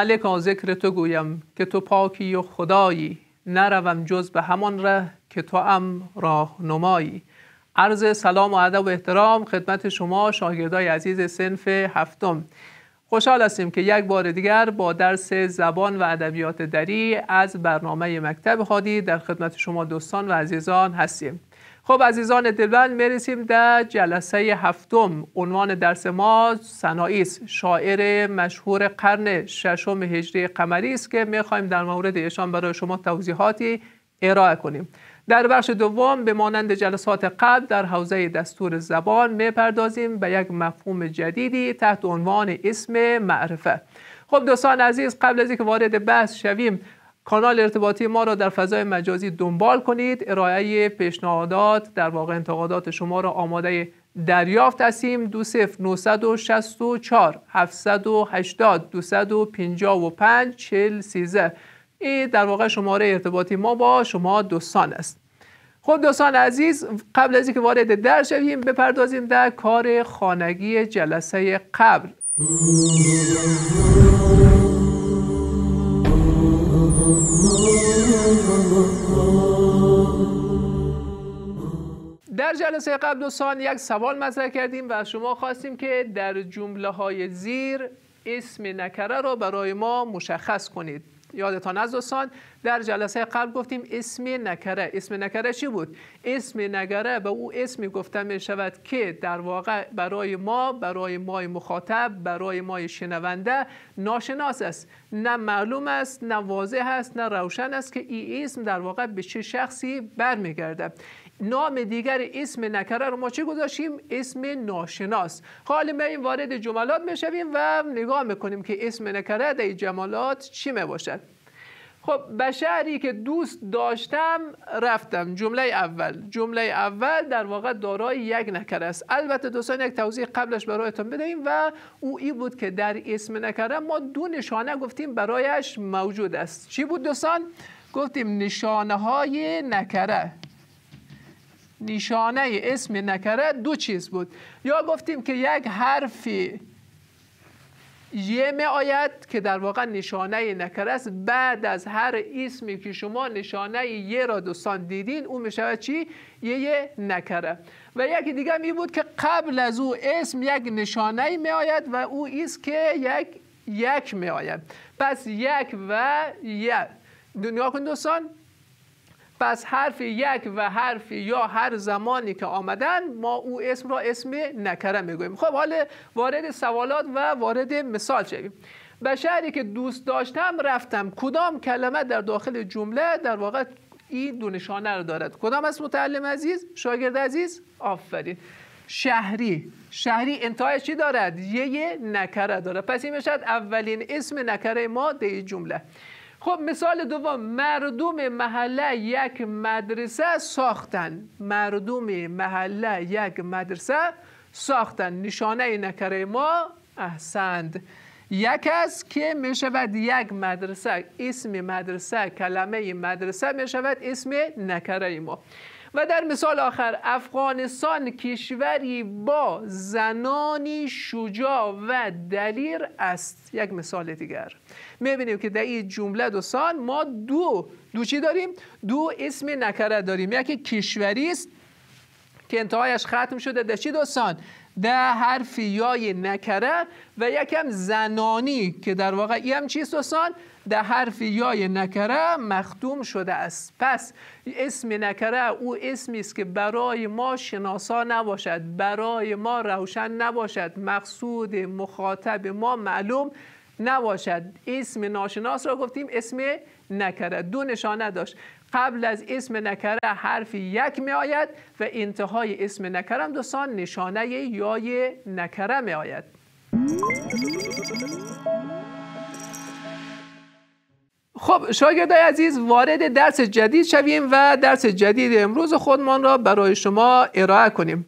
ملکا ذکر تو گویم که تو پاکی و خدایی نروم جز به همان ره که تو هم راهنمایی عرض سلام و ادب و احترام خدمت شما شاگردای عزیز سنف هفتم خوشحال هستیم که یک بار دیگر با درس زبان و ادبیات دری از برنامه مکتب خادی در خدمت شما دوستان و عزیزان هستیم خب عزیزان دلبند میرسیم در جلسه هفتم عنوان درس ما صناعی شاعر مشهور قرن ششم هجری قمری است که میخوایم در مورد ایشان برای شما توضیحاتی ارائه کنیم در بخش دوم به مانند جلسات قبل در حوزه دستور زبان میپردازیم به یک مفهوم جدیدی تحت عنوان اسم معرفه خب دوستان عزیز قبل از اینکه وارد بحث شویم کانال ارتباطی ما را در فضای مجازی دنبال کنید ارائه پیشنهادات در واقع انتقادات شما را آماده دریافت هستیم دو سف 964 و پنج 40 13 این در واقع شماره ارتباطی ما با شما دوستان است خب دوستان عزیز قبل از اینکه وارد در شویم بپردازیم در کار خانگی جلسه قبل در جلسه قبل دوستان یک سوال مطرح کردیم و شما خواستیم که در جمله های زیر اسم نکره را برای ما مشخص کنید یادتان از دوستان در جلسه قبل گفتیم اسم نکره اسم نکره چی بود اسم نگره، به او اسمی گفته می شود که در واقع برای ما برای مای مخاطب برای مای شنونده ناشناس است نه معلوم است نه واضح است نه روشن است که این اسم در واقع به چه شخصی برمیگرده نام دیگر اسم نکره رو ما چه گذاشیم؟ اسم ناشناس خب، حال ما این وارد جملات میشویم و نگاه میکنیم که اسم نکره در جملات چی میباشد خب به که دوست داشتم رفتم جمله اول جمله اول در واقع دارای یک نکره است البته دوستان یک توضیح قبلش برایتان بدهیم و او ای بود که در اسم نکره ما دو نشانه گفتیم برایش موجود است چی بود دوستان گفتیم نشانه های نکره نشانه اسم نکره دو چیز بود یا گفتیم که یک حرفی یه می آید که در واقع نشانه نکره است بعد از هر اسمی که شما نشانه یه را دوستان دیدین اون می شود چی؟ یه, یه نکره و یکی دیگه می بود که قبل از او اسم یک نشانه می آید و او ایست که یک یک می آید پس یک و یک دنیا کن دوستان پس حرف یک و حرف یا هر زمانی که آمدن ما او اسم را اسم نکره میگویم خب حالا وارد سوالات و وارد مثال شویم به شهری که دوست داشتم رفتم کدام کلمه در داخل جمله در واقع این دو نشانه را دارد کدام از متعلم عزیز شاگرد عزیز آفرین شهری شهری انتهایش چی دارد یه, نکره دارد پس این میشد اولین اسم نکره ما در جمله خب مثال دوم مردم محله یک مدرسه ساختن مردم محله یک مدرسه ساختن نشانه نکره ما احسند یک از که می شود یک مدرسه اسم مدرسه کلمه مدرسه می شود اسم نکره ما و در مثال آخر افغانستان کشوری با زنانی شجاع و دلیر است یک مثال دیگر میبینیم که در این جمله دوستان ما دو دو چی داریم؟ دو اسم نکره داریم یکی کشوری است که انتهایش ختم شده در چی دوستان؟ ده حرف یای نکره و یکم زنانی که در واقع این هم چیست دوستان ده حرف یای نکره مختوم شده است پس اسم نکره او اسمی است که برای ما شناسا نباشد برای ما روشن نباشد مقصود مخاطب ما معلوم نباشد اسم ناشناس را گفتیم اسم نکره دو نشانه داشت قبل از اسم نکره حرف یک می آید و انتهای اسم نکرم دوستان نشانه یای نکره می آید خب شاگردای عزیز وارد درس جدید شویم و درس جدید امروز خودمان را برای شما ارائه کنیم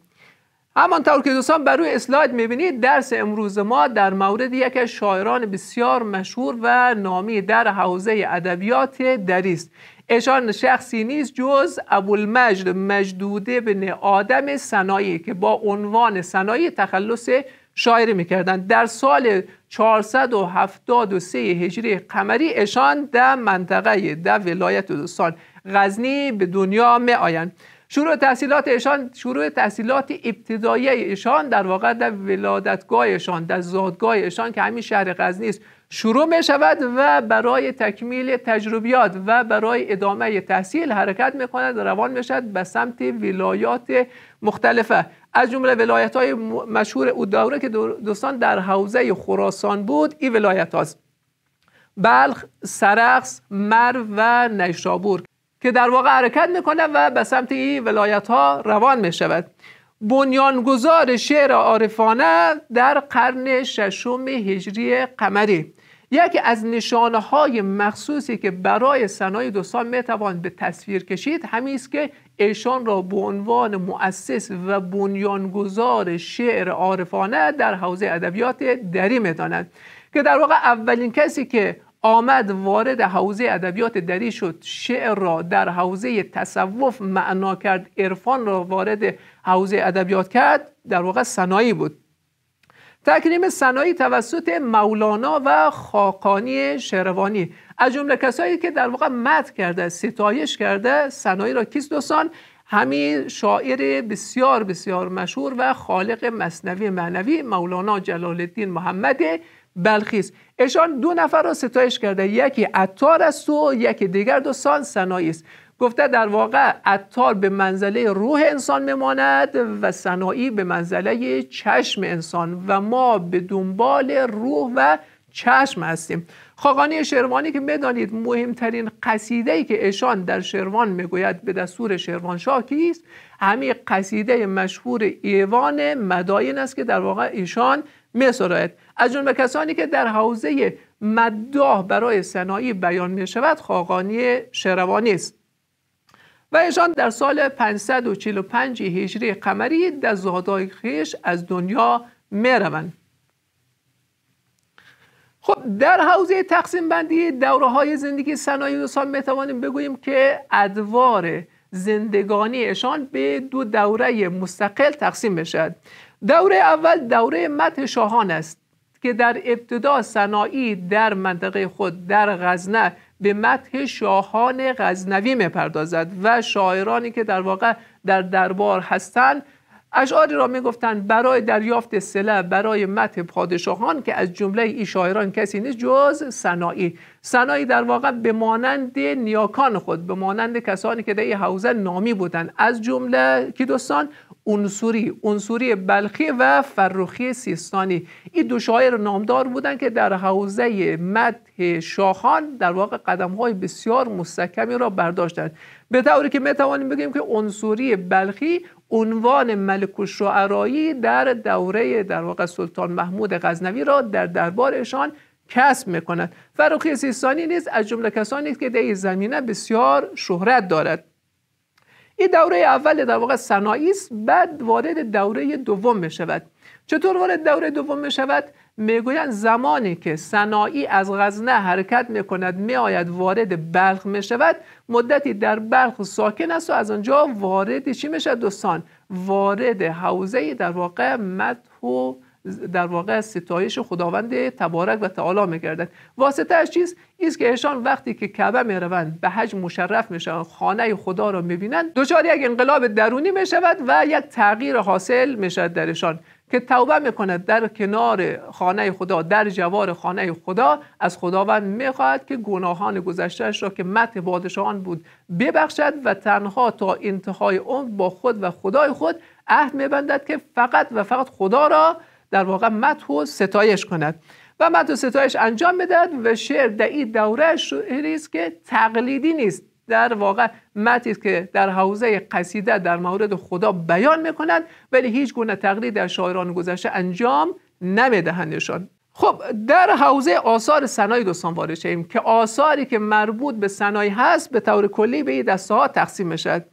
همانطور که دوستان بر روی اسلاید میبینید درس امروز ما در مورد یک از شاعران بسیار مشهور و نامی در حوزه ادبیات دری است ایشان شخصی نیست جز ابوالمجد مجدوده بن آدم سنایی که با عنوان سنایی تخلص شاعری میکردند در سال 473 هجری قمری ایشان در منطقه در ولایت دوستان غزنی به دنیا میآیند. شروع تحصیلات ایشان شروع تحصیلات ابتدایی ایشان در واقع در ولادتگاه ایشان در زادگاه ایشان که همین شهر غزنی است شروع می شود و برای تکمیل تجربیات و برای ادامه تحصیل حرکت می کند روان می شود به سمت ولایات مختلفه از جمله ولایت های مشهور او دوره که دوستان در حوزه خراسان بود این ولایت هاست بلخ، سرخس، مرو و نیشابور که در واقع حرکت میکنه و به سمت این ولایت ها روان میشود. بنیانگذار شعر عارفانه در قرن ششم هجری قمری یکی از نشانه های مخصوصی که برای دو دوستان میتوان به تصویر کشید همیست که ایشان را به عنوان مؤسس و بنیانگذار شعر عارفانه در حوزه ادبیات دری میدانند که در واقع اولین کسی که آمد وارد حوزه ادبیات دری شد شعر را در حوزه تصوف معنا کرد عرفان را وارد حوزه ادبیات کرد در واقع سنایی بود تکریم سنایی توسط مولانا و خاقانی شروانی از جمله کسایی که در واقع مد کرده ستایش کرده سنایی را کیست دوستان همین شاعر بسیار بسیار مشهور و خالق مصنوی معنوی مولانا جلال الدین محمد بلخیس اشان دو نفر را ستایش کرده یکی عطار است و یکی دیگر دو سان سنایی است گفته در واقع عطار به منزله روح انسان میماند و سنایی به منزله چشم انسان و ما به دنبال روح و چشم هستیم خاقانی شروانی که بدانید مهمترین قصیده ای که اشان در شروان میگوید به دستور شروانشاه کیست همین قصیده مشهور ایوان مداین است که در واقع ایشان میسرایت. از جمله کسانی که در حوزه مداح برای سنایی بیان می شود خاقانی شروانی است و ایشان در سال 545 هجری قمری در زادای خیش از دنیا می روند. خب در حوزه تقسیم بندی دوره های زندگی صنایع دوستان می توانیم بگوییم که ادوار ایشان به دو دوره مستقل تقسیم می شود دوره اول دوره مت شاهان است که در ابتدا سنایی در منطقه خود در غزنه به متح شاهان غزنوی میپردازد و شاعرانی که در واقع در دربار هستند اشعاری را میگفتند برای دریافت سله برای متح پادشاهان که از جمله این شاعران کسی نیست جز سنایی سنایی در واقع به مانند نیاکان خود به مانند کسانی که در حوزه نامی بودند از جمله که دوستان انصوری انصوری بلخی و فروخی سیستانی این دو شاعر نامدار بودند که در حوزه مدح شاهان در واقع قدم های بسیار مستکمی را برداشتند به طوری که میتوانیم بگیم که انصوری بلخی عنوان ملک و در دوره در واقع سلطان محمود غزنوی را در دربارشان کسب میکند فروخی سیستانی نیز از جمله کسانی که در این زمینه بسیار شهرت دارد این دوره اول در واقع است بعد وارد دوره دوم می شود چطور وارد دوره دوم می شود میگویند زمانی که صنای از غزنه حرکت می کند می آید وارد بلخ می شود مدتی در بلخ ساکن است و از آنجا وارد چی می شود دوستان وارد حوزه در واقع مدح در واقع ستایش خداوند تبارک و تعالی میگردد واسطه از چیز ایست که ایشان وقتی که کعبه میروند به حج مشرف میشوند خانه خدا را میبینند دچار یک انقلاب درونی میشود و یک تغییر حاصل میشود در ایشان که توبه میکند در کنار خانه خدا در جوار خانه خدا از خداوند میخواهد که گناهان گذشتهش را که مت پادشاهان بود ببخشد و تنها تا انتهای عمر با خود و خدای خود عهد میبندد که فقط و فقط خدا را در واقع مدح و ستایش کند و مدح و ستایش انجام بدهد و شعر در این دوره شعری که تقلیدی نیست در واقع متی که در حوزه قصیده در مورد خدا بیان میکنند ولی هیچ گونه تقلید در شاعران گذشته انجام نمیدهندشان خب در حوزه آثار سنای دوستان وارد که آثاری که مربوط به سنای هست به طور کلی به این دسته ها تقسیم میشد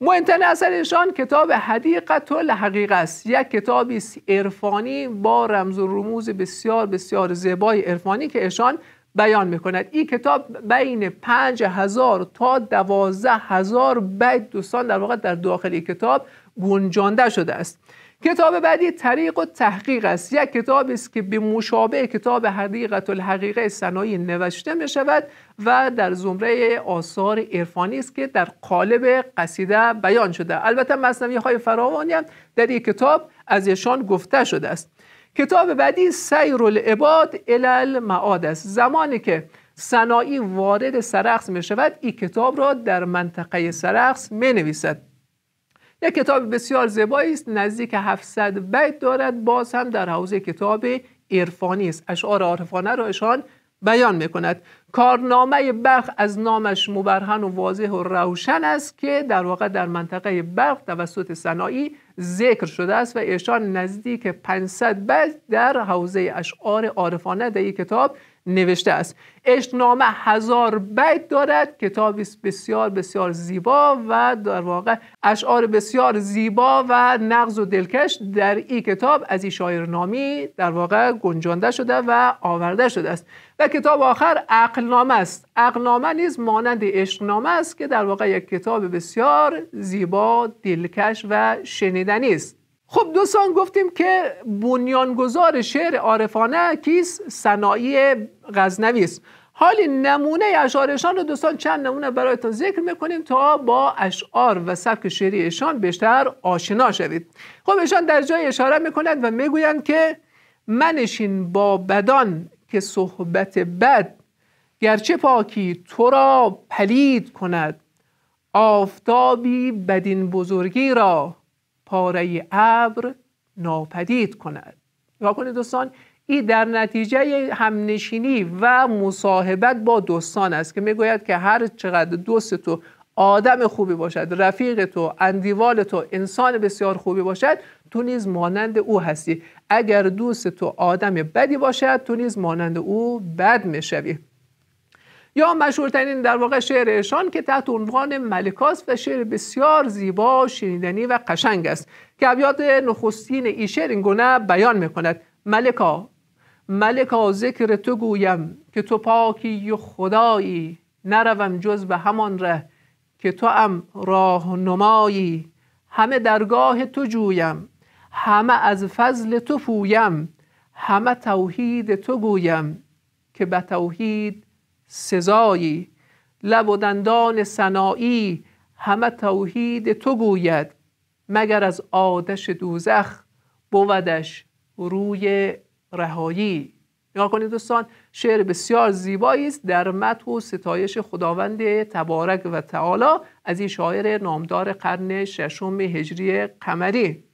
مهمترین ایشان کتاب حدیقت حقیقه است یک کتابی عرفانی با رمز و رموز بسیار بسیار زیبای عرفانی که ایشان بیان میکند این کتاب بین هزار تا هزار بیت دوستان در واقع در داخل کتاب گنجانده شده است کتاب بعدی طریق و تحقیق است یک کتابی است که به مشابه کتاب حقیقت الحقیقه سنایی نوشته می شود و در زمره آثار عرفانی است که در قالب قصیده بیان شده البته مصنوی های فراوانی هم در این کتاب از ایشان گفته شده است کتاب بعدی سیر العباد المعاد است زمانی که سنایی وارد سرخص می شود این کتاب را در منطقه سرخس می نویسد یک کتاب بسیار زیبایی است نزدیک 700 بیت دارد باز هم در حوزه کتاب عرفانی است اشعار عارفانه را اشان بیان میکند کارنامه بلخ از نامش مبرهن و واضح و روشن است که در واقع در منطقه بلخ توسط صناعی ذکر شده است و اشان نزدیک 500 بیت در حوزه اشعار عارفانه در این کتاب نوشته است نامه هزار بیت دارد کتابی بسیار بسیار زیبا و در واقع اشعار بسیار زیبا و نقض و دلکش در این کتاب از این نامی در واقع گنجانده شده و آورده شده است و کتاب آخر عقلنامه است عقلنامه نیز مانند عشقنامه است که در واقع یک کتاب بسیار زیبا دلکش و شنیدنی است خب دوستان گفتیم که بنیانگذار شعر عارفانه کیس صنایع غزنوی است حالی نمونه اشعارشان رو دوستان چند نمونه برایتان ذکر میکنیم تا با اشعار و سبک شعریشان بیشتر آشنا شوید خب ایشان در جای اشاره میکنند و میگویند که منشین با بدان که صحبت بد گرچه پاکی تو را پلید کند آفتابی بدین بزرگی را پاره ابر ناپدید کند نگاه کنید دوستان این در نتیجه همنشینی و مصاحبت با دوستان است که میگوید که هر چقدر دوست تو آدم خوبی باشد رفیق تو اندیوال تو انسان بسیار خوبی باشد تو نیز مانند او هستی اگر دوست تو آدم بدی باشد تو نیز مانند او بد میشوی یا مشهورترین در واقع شعرشان که تحت عنوان ملکاست و شعر بسیار زیبا شنیدنی و قشنگ است که ابیات نخستین ای شعر این گناه بیان میکند ملکا ملکا ذکر تو گویم که تو پاکی و خدایی نروم جز به همان ره که تو هم راهنمایی همه درگاه تو جویم همه از فضل تو پویم همه توحید تو گویم که به توحید سزایی لب و دندان سنایی همه توحید تو گوید مگر از آدش دوزخ بودش روی رهایی نگاه کنید دوستان شعر بسیار زیبایی است در مت و ستایش خداوند تبارک و تعالی از این شاعر نامدار قرن ششم هجری قمری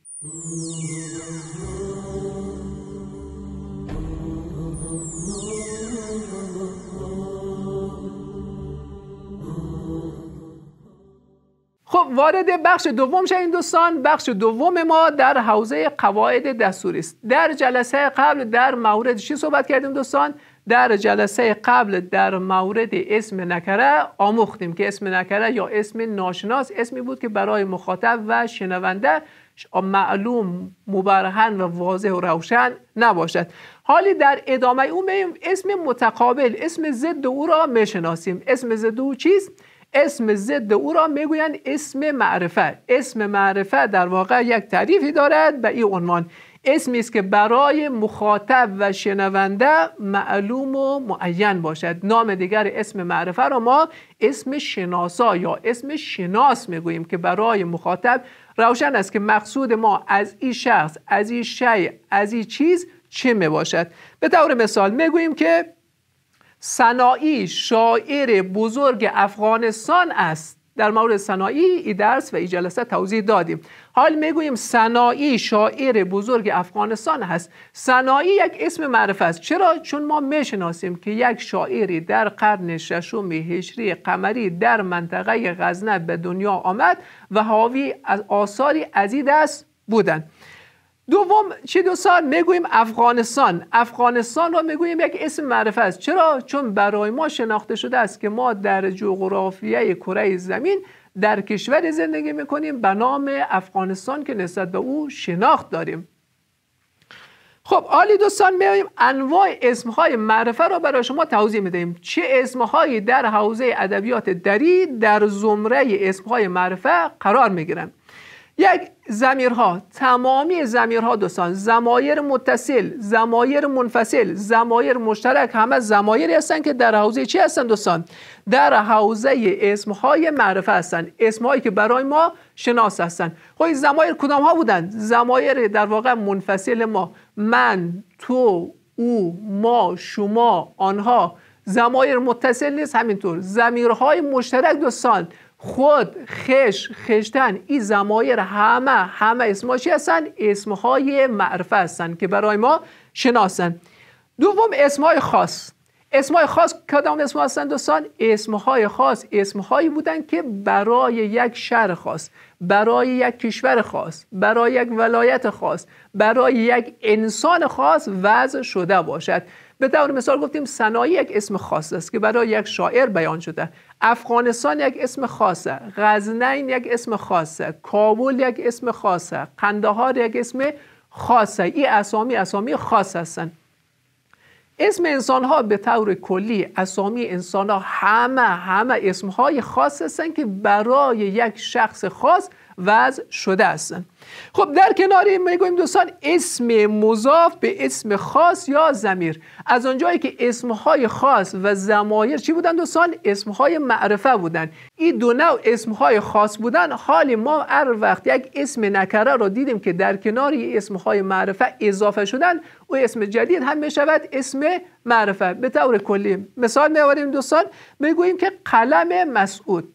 وارد بخش دوم شدیم دوستان بخش دوم ما در حوزه قواعد دستوری است در جلسه قبل در مورد چی صحبت کردیم دوستان در جلسه قبل در مورد اسم نکره آموختیم که اسم نکره یا اسم ناشناس اسمی بود که برای مخاطب و شنونده معلوم مبرهن و واضح و روشن نباشد حالی در ادامه اون اسم متقابل اسم ضد او را میشناسیم اسم ضد او چیست اسم ضد او را میگویند اسم معرفه اسم معرفه در واقع یک تعریفی دارد به این عنوان اسمی است که برای مخاطب و شنونده معلوم و معین باشد نام دیگر اسم معرفه را ما اسم شناسا یا اسم شناس میگوییم که برای مخاطب روشن است که مقصود ما از این شخص از این شی از این چیز چه میباشد. باشد به طور مثال میگوییم که سنائی شاعر بزرگ افغانستان است در مورد سنائی ای درس و ای جلسه توضیح دادیم حال میگوییم سنائی شاعر بزرگ افغانستان هست سنائی یک اسم معرف است چرا چون ما میشناسیم که یک شاعری در قرن ششم هجری قمری در منطقه غزنه به دنیا آمد و حاوی از آثاری عزید است بودند دوم چه دو سال میگوییم افغانستان افغانستان را میگوییم یک اسم معرفه است چرا چون برای ما شناخته شده است که ما در جغرافیای کره زمین در کشور زندگی میکنیم به نام افغانستان که نسبت به او شناخت داریم خب عالی دوستان میایم انواع اسمهای معرفه را برای شما توضیح میدهیم چه اسمهایی در حوزه ادبیات دری در زمره اسمهای معرفه قرار میگیرند یک زمیرها تمامی زمیرها دوستان زمایر متصل زمایر منفصل زمایر مشترک همه زمایری هستن که در حوزه چی هستند دوستان در حوزه اسمهای معرفه هستند اسمهایی که برای ما شناس هستند خب این زمایر کدام ها بودند زمایر در واقع منفصل ما من تو او ما شما آنها زمایر متصل نیست همینطور زمیرهای مشترک دوستان خود خش خشتن این زمایر همه همه اسماشی هستن اسمهای معرفه هستن که برای ما شناسن دوم اسمهای خاص اسمهای خاص کدام اسم هستند دوستان اسمهای خاص اسمهایی بودن که برای یک شهر خاص برای یک کشور خاص برای یک ولایت خاص برای یک انسان خاص وضع شده باشد به طور مثال گفتیم سنایی یک اسم خاص است که برای یک شاعر بیان شده افغانستان یک اسم خاصه غزنین یک اسم خاصه کابل یک اسم خاصه قندهار یک اسم خاصه این اسامی اسامی خاص هستند اسم انسان ها به طور کلی اسامی انسان ها همه همه اسم های خاص هستند که برای یک شخص خاص وضع شده است خب در کنار این میگوییم دوستان اسم مضاف به اسم خاص یا زمیر از آنجایی که اسمهای خاص و زمایر چی بودن دوستان اسمهای معرفه بودن این دو نوع اسمهای خاص بودن حال ما هر وقت یک اسم نکره را دیدیم که در کنار اسمهای معرفه اضافه شدن او اسم جدید هم میشود اسم معرفه به طور کلی مثال میآوریم دوستان میگوییم که قلم مسعود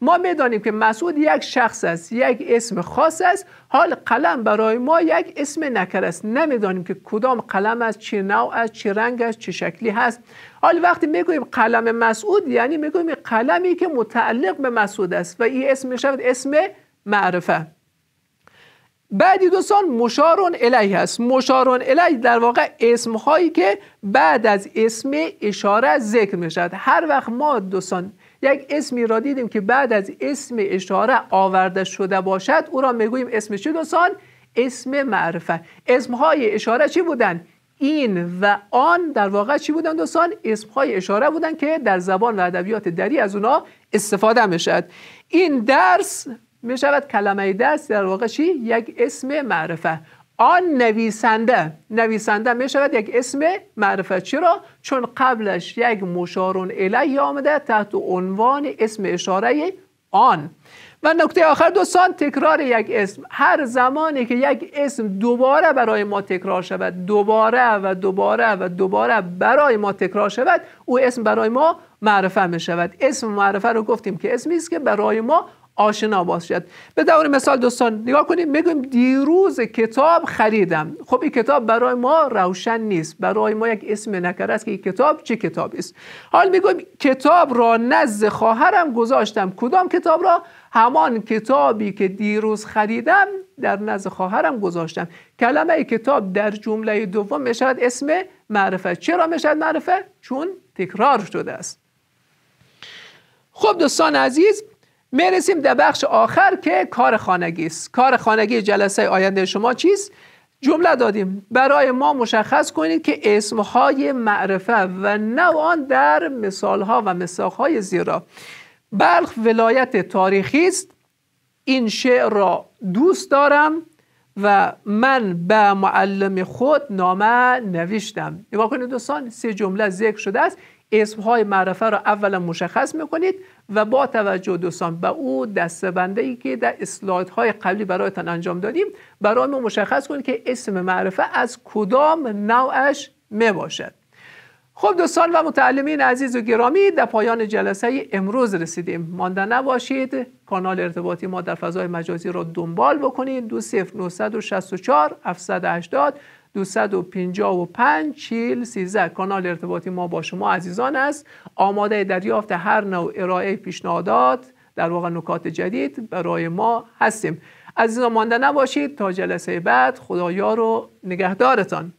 ما میدانیم که مسعود یک شخص است یک اسم خاص است حال قلم برای ما یک اسم نکر است نمیدانیم که کدام قلم است چه نوع است چه رنگ است چه شکلی هست حال وقتی میگویم قلم مسعود یعنی میگوییم قلمی که متعلق به مسعود است و این اسم شود اسم معرفه بعدی دوستان مشارون الی هست مشارون الی در واقع اسم هایی که بعد از اسم اشاره ذکر می هر وقت ما دوستان یک اسمی را دیدیم که بعد از اسم اشاره آورده شده باشد او را میگوییم اسم چی دوستان اسم معرفه اسمهای اشاره چی بودن این و آن در واقع چی بودن دوستان اسمهای اشاره بودن که در زبان و ادبیات دری از اونا استفاده میشد این درس می شود کلمه درس در واقع چی یک اسم معرفه آن نویسنده نویسنده می شود یک اسم معرفه. چرا؟ چون قبلش یک مشارون الهی آمده تحت عنوان اسم اشاره آن و نکته آخر دوستان تکرار یک اسم هر زمانی که یک اسم دوباره برای ما تکرار شود دوباره و دوباره و دوباره برای ما تکرار شود او اسم برای ما معرفه می شود اسم معرفه رو گفتیم که اسمی است که برای ما آشنا باشد به دور مثال دوستان نگاه کنیم میگویم دیروز کتاب خریدم خب این کتاب برای ما روشن نیست برای ما یک اسم نکره است که این کتاب چه کتابی است حال میگویم کتاب را نزد خواهرم گذاشتم کدام کتاب را همان کتابی که دیروز خریدم در نزد خواهرم گذاشتم کلمه کتاب در جمله دوم میشود اسم معرفه چرا میشود معرفه؟ چون تکرار شده است خب دوستان عزیز میرسیم در بخش آخر که کار خانگی است کار خانگی جلسه آینده شما چیست جمله دادیم برای ما مشخص کنید که اسمهای معرفه و نو آن در مثالها و مساقهای زیرا بلخ ولایت تاریخی است این شعر را دوست دارم و من به معلم خود نامه نوشتم نگاه کنید دوستان سه جمله ذکر شده است های معرفه را اولا مشخص میکنید و با توجه دوستان به او دسته بنده ای که در های قبلی برایتان انجام دادیم برای ما مشخص کنید که اسم معرفه از کدام نوعش می باشد خب دوستان و متعلمین عزیز و گرامی در پایان جلسه امروز رسیدیم مانده نباشید کانال ارتباطی ما در فضای مجازی را دنبال بکنید 20964 780 255 چیل 13 کانال ارتباطی ما با شما عزیزان است آماده دریافت هر نوع ارائه پیشنهادات در واقع نکات جدید برای ما هستیم عزیزان مانده نباشید تا جلسه بعد خدایا رو نگهدارتان